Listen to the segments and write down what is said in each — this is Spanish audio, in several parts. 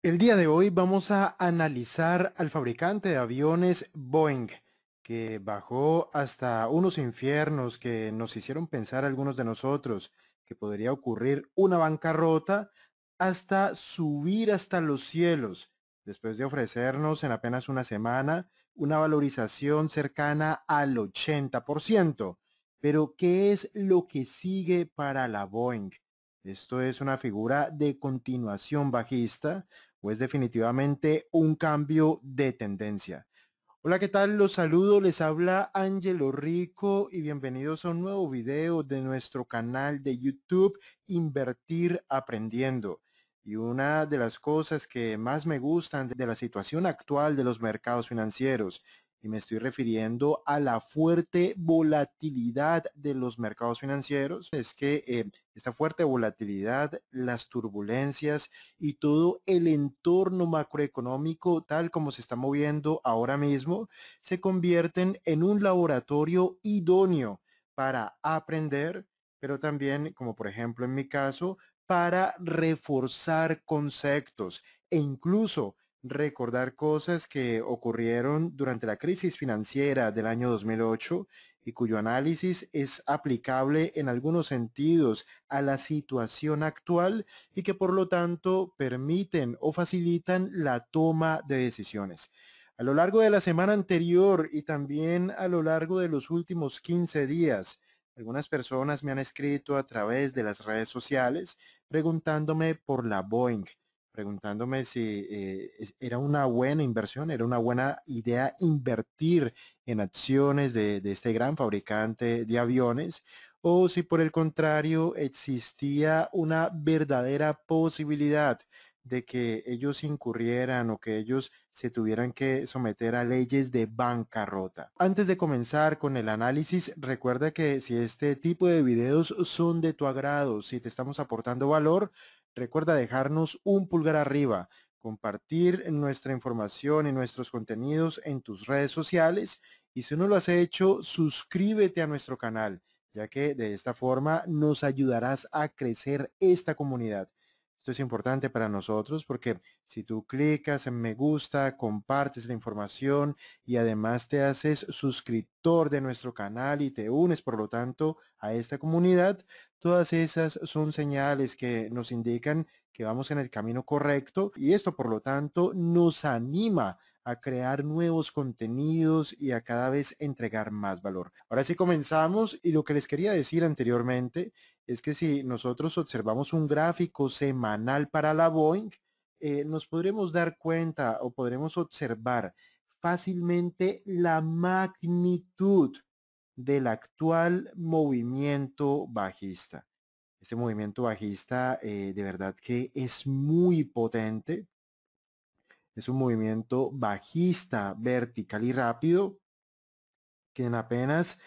El día de hoy vamos a analizar al fabricante de aviones Boeing, que bajó hasta unos infiernos que nos hicieron pensar algunos de nosotros que podría ocurrir una bancarrota, hasta subir hasta los cielos, después de ofrecernos en apenas una semana una valorización cercana al 80%. Pero, ¿qué es lo que sigue para la Boeing? Esto es una figura de continuación bajista, pues definitivamente un cambio de tendencia. Hola, ¿qué tal? Los saludo, les habla Angelo Rico y bienvenidos a un nuevo video de nuestro canal de YouTube Invertir Aprendiendo. Y una de las cosas que más me gustan de la situación actual de los mercados financieros y me estoy refiriendo a la fuerte volatilidad de los mercados financieros, es que eh, esta fuerte volatilidad, las turbulencias y todo el entorno macroeconómico tal como se está moviendo ahora mismo, se convierten en un laboratorio idóneo para aprender, pero también, como por ejemplo en mi caso, para reforzar conceptos e incluso recordar cosas que ocurrieron durante la crisis financiera del año 2008 y cuyo análisis es aplicable en algunos sentidos a la situación actual y que por lo tanto permiten o facilitan la toma de decisiones. A lo largo de la semana anterior y también a lo largo de los últimos 15 días, algunas personas me han escrito a través de las redes sociales preguntándome por la Boeing preguntándome si eh, era una buena inversión, era una buena idea invertir en acciones de este gran fabricante de aviones o si por el contrario existía una verdadera posibilidad de que ellos incurrieran o que ellos se tuvieran que someter a leyes de bancarrota. Antes de comenzar con el análisis, recuerda que si este tipo de videos son de tu agrado, si te estamos aportando valor, Recuerda dejarnos un pulgar arriba, compartir nuestra información y nuestros contenidos en tus redes sociales y si no lo has hecho, suscríbete a nuestro canal, ya que de esta forma nos ayudarás a crecer esta comunidad es importante para nosotros porque si tú clicas en me gusta, compartes la información y además te haces suscriptor de nuestro canal y te unes, por lo tanto, a esta comunidad, todas esas son señales que nos indican que vamos en el camino correcto y esto, por lo tanto, nos anima a crear nuevos contenidos y a cada vez entregar más valor. Ahora sí comenzamos y lo que les quería decir anteriormente es que si nosotros observamos un gráfico semanal para la Boeing, eh, nos podremos dar cuenta o podremos observar fácilmente la magnitud del actual movimiento bajista. Este movimiento bajista eh, de verdad que es muy potente. Es un movimiento bajista, vertical y rápido, que en apenas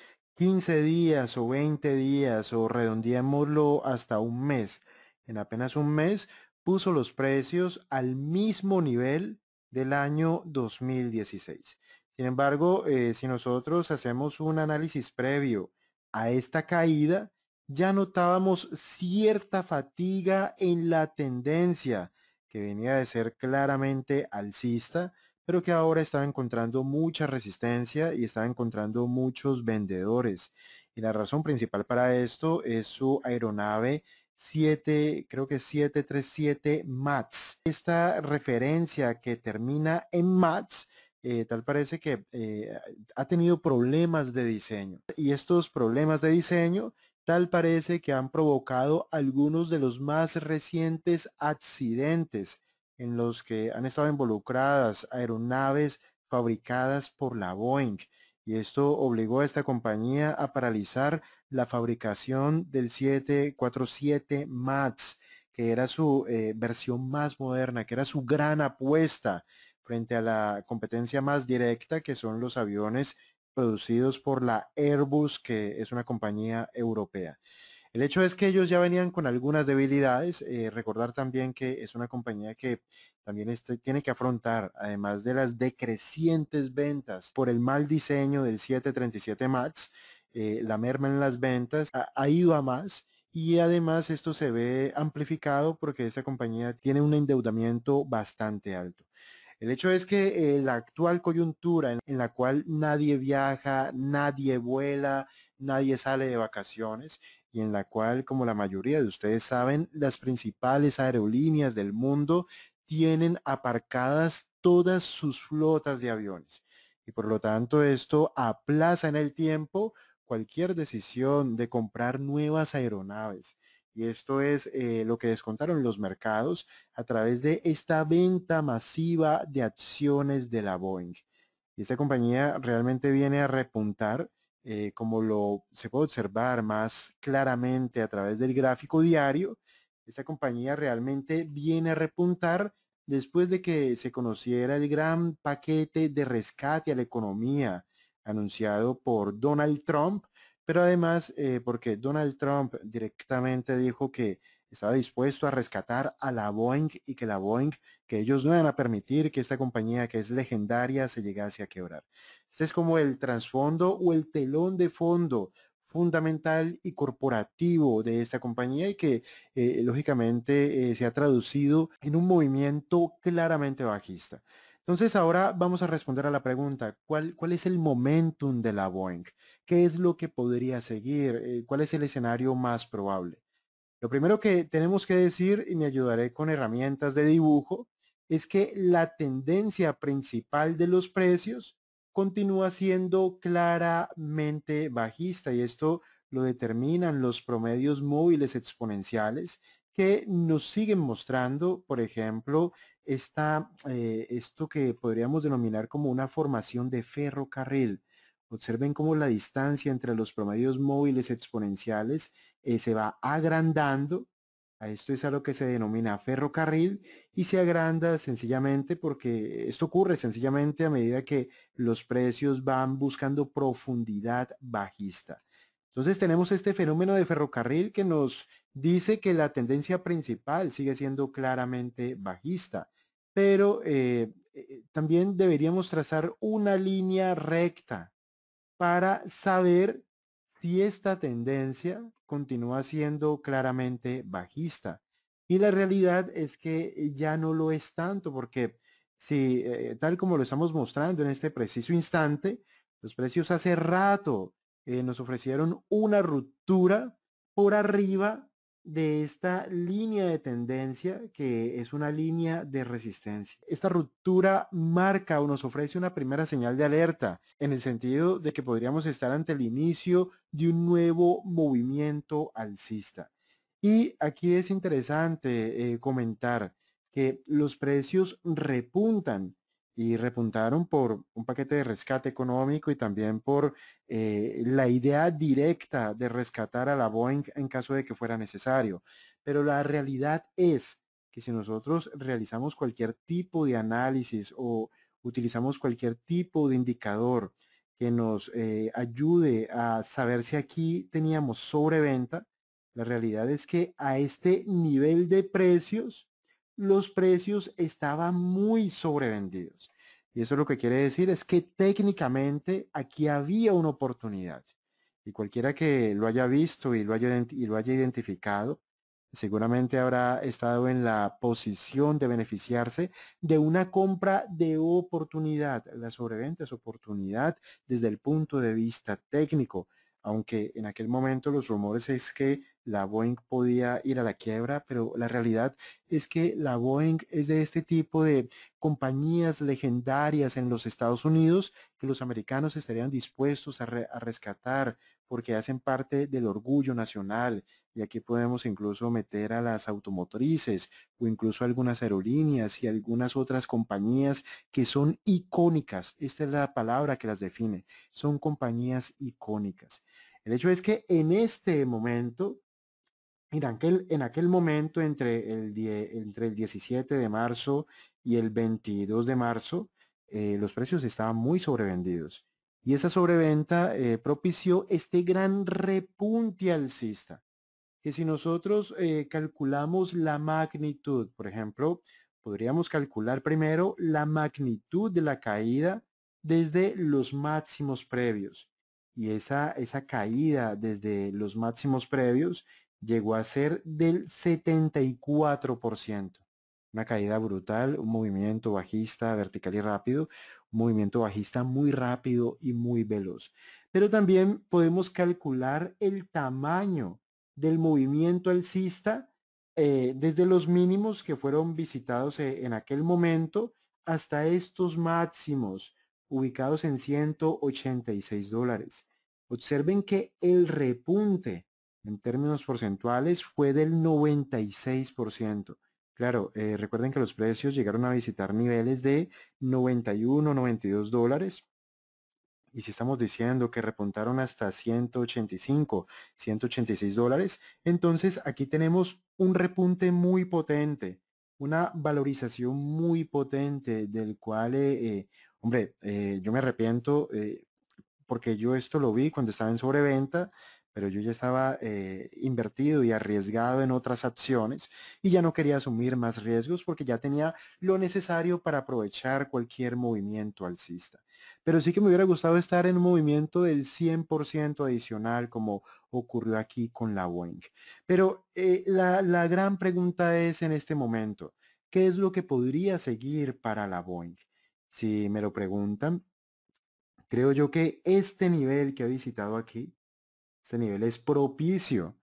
15 días o 20 días o redondeémoslo hasta un mes. En apenas un mes puso los precios al mismo nivel del año 2016. Sin embargo, eh, si nosotros hacemos un análisis previo a esta caída, ya notábamos cierta fatiga en la tendencia que venía de ser claramente alcista pero que ahora está encontrando mucha resistencia y está encontrando muchos vendedores. Y la razón principal para esto es su aeronave 7, creo que 737 MATS. Esta referencia que termina en MATS eh, tal parece que eh, ha tenido problemas de diseño. Y estos problemas de diseño tal parece que han provocado algunos de los más recientes accidentes en los que han estado involucradas aeronaves fabricadas por la Boeing y esto obligó a esta compañía a paralizar la fabricación del 747 MAX, que era su eh, versión más moderna, que era su gran apuesta frente a la competencia más directa, que son los aviones producidos por la Airbus, que es una compañía europea. El hecho es que ellos ya venían con algunas debilidades. Eh, recordar también que es una compañía que también este, tiene que afrontar, además de las decrecientes ventas por el mal diseño del 737 MAX, eh, la merma en las ventas ha, ido a más y además esto se ve amplificado porque esta compañía tiene un endeudamiento bastante alto. El hecho es que eh, la actual coyuntura en, la cual nadie viaja, nadie vuela, nadie sale de vacaciones, y en la cual, como la mayoría de ustedes saben, las principales aerolíneas del mundo tienen aparcadas todas sus flotas de aviones. Y por lo tanto esto aplaza en el tiempo cualquier decisión de comprar nuevas aeronaves. Y esto es eh, lo que descontaron los mercados a través de esta venta masiva de acciones de la Boeing. Y esta compañía realmente viene a repuntar eh, como lo se puede observar más claramente a través del gráfico diario, esta compañía realmente viene a repuntar después de que se conociera el gran paquete de rescate a la economía anunciado por Donald Trump, pero además eh, porque Donald Trump directamente dijo que estaba dispuesto a rescatar a la Boeing y que la Boeing, que ellos no iban a permitir que esta compañía que es legendaria se llegase a quebrar. Este es como el trasfondo o el telón de fondo fundamental y corporativo de esta compañía y que eh, lógicamente eh, se ha traducido en un movimiento claramente bajista. Entonces ahora vamos a responder a la pregunta, ¿cuál, cuál es el momentum de la Boeing? ¿Qué es lo que podría seguir? Eh, ¿Cuál es el escenario más probable? Lo primero que tenemos que decir, y me ayudaré con herramientas de dibujo, es que la tendencia principal de los precios continúa siendo claramente bajista y esto lo determinan los promedios móviles exponenciales que nos siguen mostrando, por ejemplo, esta, eh, esto que podríamos denominar como una formación de ferrocarril. Observen cómo la distancia entre los promedios móviles exponenciales eh, se va agrandando esto es a lo que se denomina ferrocarril y se agranda sencillamente porque esto ocurre sencillamente a medida que los precios van buscando profundidad bajista. Entonces tenemos este fenómeno de ferrocarril que nos dice que la tendencia principal sigue siendo claramente bajista, pero eh, eh, también deberíamos trazar una línea recta para saber y esta tendencia continúa siendo claramente bajista. Y la realidad es que eh, ya no lo es tanto, porque si, eh, tal como lo estamos mostrando en este preciso instante, los precios hace rato eh, nos ofrecieron una ruptura por arriba de esta línea de tendencia que es una línea de resistencia. Esta ruptura marca o nos ofrece una primera señal de alerta en el sentido de que podríamos estar ante el inicio de un nuevo movimiento alcista. Y aquí es interesante eh, comentar que los precios repuntan y repuntaron por un paquete de rescate económico y también por eh, la idea directa de rescatar a la Boeing en caso de que fuera necesario. Pero la realidad es que si nosotros realizamos cualquier tipo de análisis o utilizamos cualquier tipo de indicador que nos eh, ayude a saber si aquí teníamos sobreventa, la realidad es que a este nivel de precios, los precios estaban muy sobrevendidos. Y eso lo que quiere decir es que técnicamente aquí había una oportunidad. Y cualquiera que lo haya visto y lo haya, y lo haya identificado, seguramente habrá estado en la posición de beneficiarse de una compra de oportunidad. La sobreventa es oportunidad desde el punto de vista técnico, aunque en aquel momento los rumores es que la Boeing podía ir a la quiebra, pero la realidad es que la Boeing es de este tipo de compañías legendarias en los Estados Unidos que los americanos estarían dispuestos a, rescatar porque hacen parte del orgullo nacional y aquí podemos incluso meter a las automotrices o incluso algunas aerolíneas y algunas otras compañías que son icónicas. Esta es la palabra que las define. Son compañías icónicas. El hecho es que en este momento Mira, aquel, en aquel momento, entre el, entre el 17 de marzo y el 22 de marzo, eh, los precios estaban muy sobrevendidos. Y esa sobreventa eh, propició este gran repunte alcista. Que si nosotros eh, calculamos la magnitud, por ejemplo, podríamos calcular primero la magnitud de la caída desde los máximos previos. Y esa, esa caída desde los máximos previos llegó a ser del 74%. Una caída brutal, un movimiento bajista vertical y rápido, un movimiento bajista muy rápido y muy veloz. Pero también podemos calcular el tamaño del movimiento alcista eh, desde los mínimos que fueron visitados eh, en aquel momento hasta estos máximos ubicados en 186 dólares. Observen que el repunte en términos porcentuales fue del 96%. Claro, eh, recuerden que los precios llegaron a visitar niveles de 91, 92 dólares. Y si estamos diciendo que repuntaron hasta 185, 186 dólares, entonces aquí tenemos un repunte muy potente, una valorización muy potente del cual, eh, eh, hombre, yo me arrepiento porque yo esto lo vi cuando estaba en sobreventa, pero yo ya estaba eh, invertido y arriesgado en otras acciones y ya no quería asumir más riesgos porque ya tenía lo necesario para aprovechar cualquier movimiento alcista. Pero sí que me hubiera gustado estar en un movimiento del 100% adicional como ocurrió aquí con la Boeing. Pero eh, la, la gran pregunta es en este momento, ¿qué es lo que podría seguir para la Boeing? Si me lo preguntan, creo yo que este nivel que he visitado aquí este nivel es propicio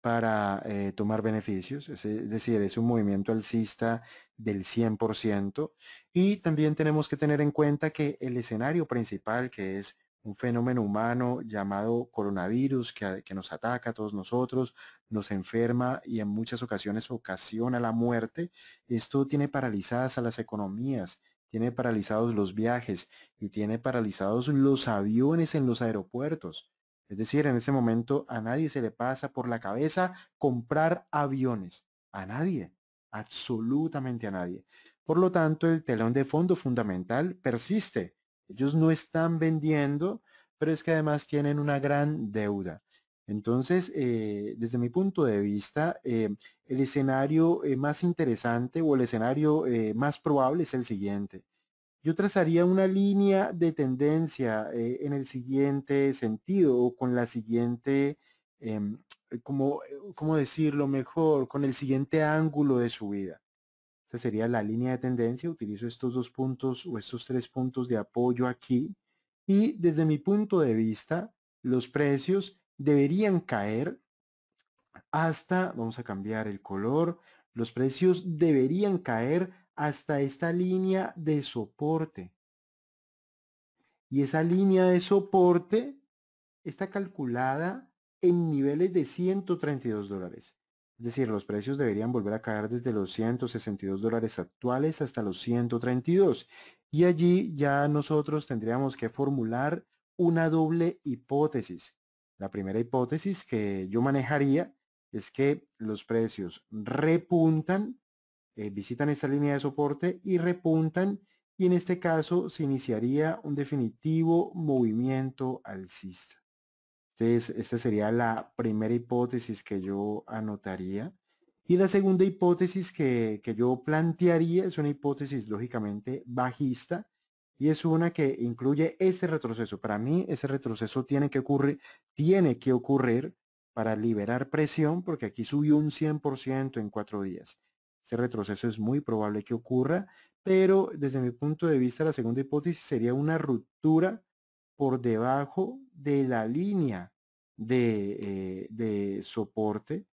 para eh, tomar beneficios, eh, es, decir, es un movimiento alcista del 100%. Y también tenemos que tener en cuenta que el escenario principal, que es un fenómeno humano llamado coronavirus que, nos ataca a todos nosotros, nos enferma y en muchas ocasiones ocasiona la muerte. Esto tiene paralizadas a las economías, tiene paralizados los viajes y tiene paralizados los aviones en los aeropuertos. Es decir, en ese momento a nadie se le pasa por la cabeza comprar aviones. A nadie. Absolutamente a nadie. Por lo tanto, el telón de fondo fundamental persiste. Ellos no están vendiendo, pero es que además tienen una gran deuda. Entonces, eh, desde mi punto de vista, eh, el escenario eh, más interesante o el escenario más probable es el siguiente yo trazaría una línea de tendencia eh, en el siguiente sentido o con la siguiente, em, como, ¿cómo decirlo mejor? Con el siguiente ángulo de subida. vida. Esta sería la línea de tendencia. Utilizo estos dos puntos o estos tres puntos de apoyo aquí. Y desde mi punto de vista, los precios deberían caer hasta, vamos a cambiar el color, los precios deberían caer hasta esta línea de soporte. Y esa línea de soporte está calculada en niveles de 132 dólares. Es decir, los precios deberían volver a caer desde los 162 dólares actuales hasta los 132. Y allí ya nosotros tendríamos que formular una doble hipótesis. La primera hipótesis que yo manejaría es que los precios repuntan eh, visitan esta línea de soporte y repuntan y en este caso se iniciaría un definitivo movimiento alcista. Entonces, este esta sería la primera hipótesis que yo anotaría. Y la segunda hipótesis que, yo plantearía es una hipótesis lógicamente bajista, y es una que incluye ese retroceso. Para mí ese retroceso tiene que ocurrir, tiene que ocurrir para liberar presión porque aquí subió un 100% en cuatro días. Este retroceso es muy probable que ocurra, pero desde mi punto de vista la segunda hipótesis sería una ruptura por debajo de la línea de, eh, soporte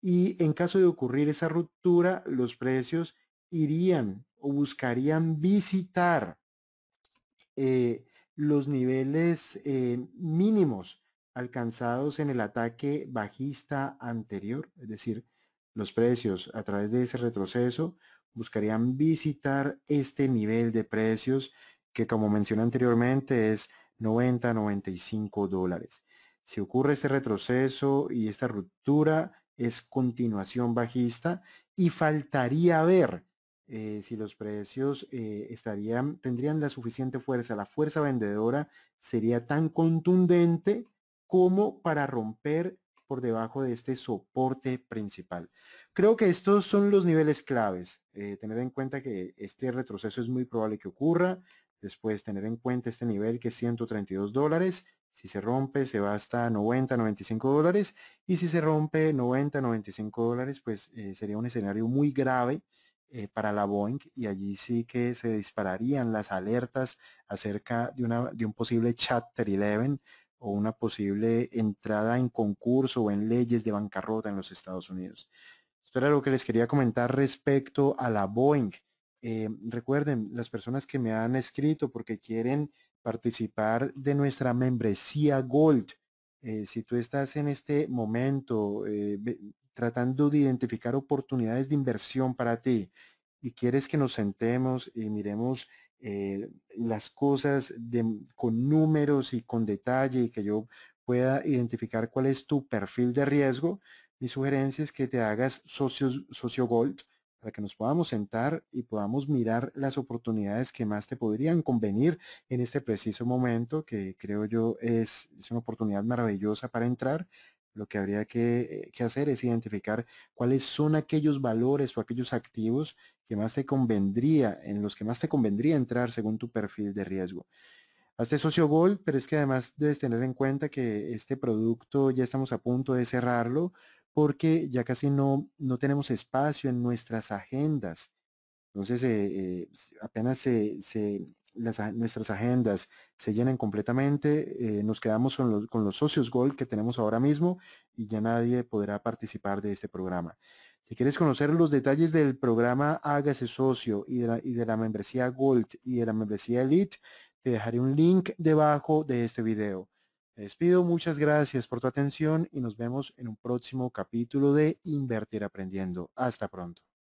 y en caso de ocurrir esa ruptura los precios irían o buscarían visitar eh, los niveles eh, mínimos alcanzados en el ataque bajista anterior, es decir, los precios a través de ese retroceso buscarían visitar este nivel de precios que como mencioné anteriormente es 90-95 dólares. Si ocurre este retroceso y esta ruptura es continuación bajista y faltaría ver eh, si los precios eh, estarían, tendrían la suficiente fuerza, la fuerza vendedora sería tan contundente como para romper por debajo de este soporte principal. Creo que estos son los niveles claves. Eh, tener en cuenta que este retroceso es muy probable que ocurra. Después tener en cuenta este nivel que es 132 dólares. Si se rompe se va hasta 90, 95 dólares. Y si se rompe 90, 95 dólares, pues eh, sería un escenario muy grave eh, para la Boeing y allí sí que se dispararían las alertas acerca de, una, de un posible Chapter 11 o una posible entrada en concurso o en leyes de bancarrota en los Estados Unidos. Esto era lo que les quería comentar respecto a la Boeing. Eh, recuerden, las personas que me han escrito porque quieren participar de nuestra membresía Gold, eh, si tú estás en este momento eh, tratando de identificar oportunidades de inversión para ti y quieres que nos sentemos y miremos eh, las cosas mm, con números y con detalle y que yo pueda identificar cuál es tu perfil de riesgo, mi sugerencia es que te hagas socios, socio gold para que nos podamos sentar y podamos mirar las oportunidades que más te podrían convenir en este preciso momento, que creo yo es, es una oportunidad maravillosa para entrar lo que habría eh, que, hacer es identificar cuáles son aquellos valores o aquellos activos que más te convendría, en los que más te convendría entrar según tu perfil de riesgo. Hazte socio gold, pero es que además debes tener en cuenta que este producto ya estamos a punto de cerrarlo porque ya casi no, no tenemos espacio en nuestras agendas. Entonces eh, eh, apenas se nuestras agendas se llenan completamente, eh, nos quedamos con los, con los socios Gold que tenemos ahora mismo y ya nadie podrá participar de este programa. Si quieres conocer los detalles del programa Hágase Socio y de, la, y de la membresía Gold y de la membresía Elite, te dejaré un link debajo de este video. les despido, muchas gracias por tu atención y nos vemos en un próximo capítulo de Invertir Aprendiendo. Hasta pronto.